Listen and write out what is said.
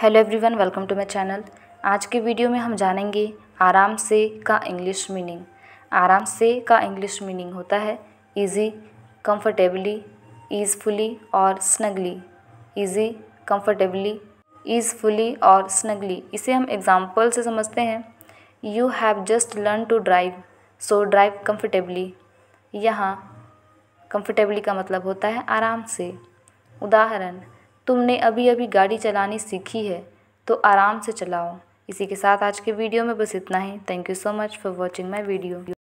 hello everyone welcome to my channel आज के video में हम जानेंगे आराम से का इंग्लिश मीनिंग आराम से का इंग्लिश मीनिंग होता है इजी कंफर्टेबली ईजफुली और स्नगली इजी कंफर्टेबली ईजफुली और स्नगली इसे हम एग्जाम्पल से समझते हैं you have just learn to drive so drive comfortably यहाँ कंफर्टेबली का मतलब होता है आराम से उदाहरण तुमने अभी अभी गाड़ी चलानी सीखी है तो आराम से चलाओ इसी के साथ आज के वीडियो में बस इतना ही thank you so much for watching my video